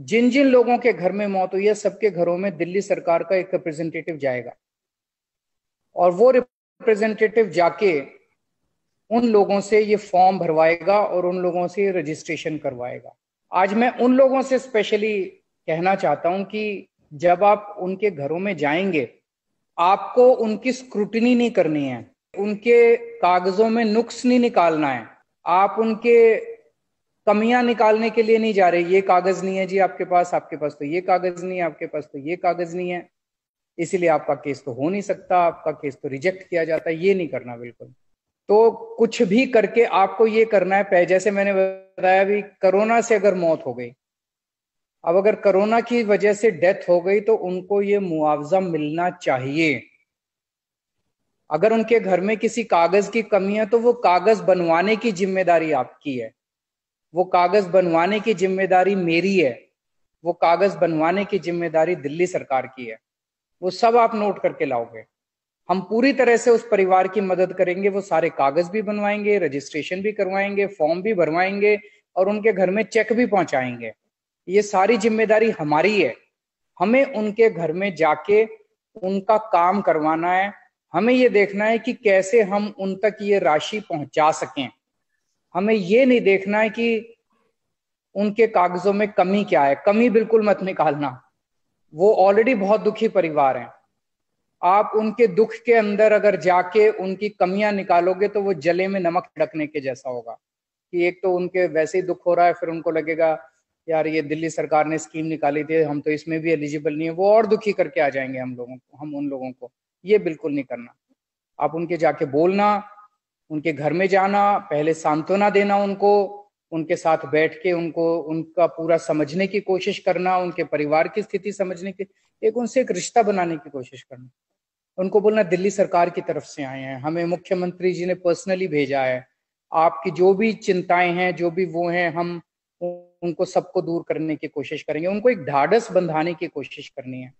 जिन जिन लोगों के घर में मौत हुई है सबके घरों में दिल्ली सरकार का एक रिप्रेजेंटेटिव जाएगा और वो रिप्रेजेंटेटिव जाके उन लोगों से ये फॉर्म भरवाएगा और उन लोगों से रजिस्ट्रेशन करवाएगा आज मैं उन लोगों से स्पेशली कहना चाहता हूं कि जब आप उनके घरों में जाएंगे आपको उनकी स्क्रूटनी नहीं करनी है उनके कागजों में नुक्स नहीं निकालना है आप उनके कमियां निकालने के लिए नहीं जा रहे ये कागज नहीं है जी आपके पास आपके पास तो ये कागज नहीं है आपके पास तो ये कागज नहीं है इसीलिए आपका केस तो हो नहीं सकता आपका केस तो रिजेक्ट किया जाता है ये नहीं करना बिल्कुल तो कुछ भी करके आपको ये करना है जैसे मैंने बताया भी कोरोना से अगर मौत हो गई अब अगर कोरोना की वजह से डेथ हो गई तो उनको ये मुआवजा मिलना चाहिए अगर उनके घर में किसी कागज की कमी है तो वो कागज बनवाने की जिम्मेदारी आपकी है वो कागज बनवाने की जिम्मेदारी मेरी है वो कागज बनवाने की जिम्मेदारी दिल्ली सरकार की है वो सब आप नोट करके लाओगे हम पूरी तरह से उस परिवार की मदद करेंगे वो सारे कागज भी बनवाएंगे रजिस्ट्रेशन भी करवाएंगे फॉर्म भी भरवाएंगे और उनके घर में चेक भी पहुंचाएंगे ये सारी जिम्मेदारी हमारी है हमें उनके घर में जाके उनका काम करवाना है हमें ये देखना है कि कैसे हम उन तक ये राशि पहुंचा सकें हमें ये नहीं देखना है कि उनके कागजों में कमी क्या है कमी बिल्कुल मत निकालना वो ऑलरेडी बहुत दुखी परिवार हैं आप उनके दुख के अंदर अगर जाके उनकी कमियां निकालोगे तो वो जले में नमक ढकने के जैसा होगा कि एक तो उनके वैसे ही दुख हो रहा है फिर उनको लगेगा यार ये दिल्ली सरकार ने स्कीम निकाली थी हम तो इसमें भी एलिजिबल नहीं है वो और दुखी करके आ जाएंगे हम लोगों को हम उन लोगों को ये बिल्कुल नहीं करना आप उनके जाके बोलना उनके घर में जाना पहले सांत्वना देना उनको उनके साथ बैठ के उनको उनका पूरा समझने की कोशिश करना उनके परिवार की स्थिति समझने की एक उनसे एक रिश्ता बनाने की कोशिश करना उनको बोलना दिल्ली सरकार की तरफ से आए हैं हमें मुख्यमंत्री जी ने पर्सनली भेजा है आपकी जो भी चिंताएं हैं जो भी वो हैं हम उनको सबको दूर करने की कोशिश करेंगे उनको एक ढाढ़स बंधाने की कोशिश करनी है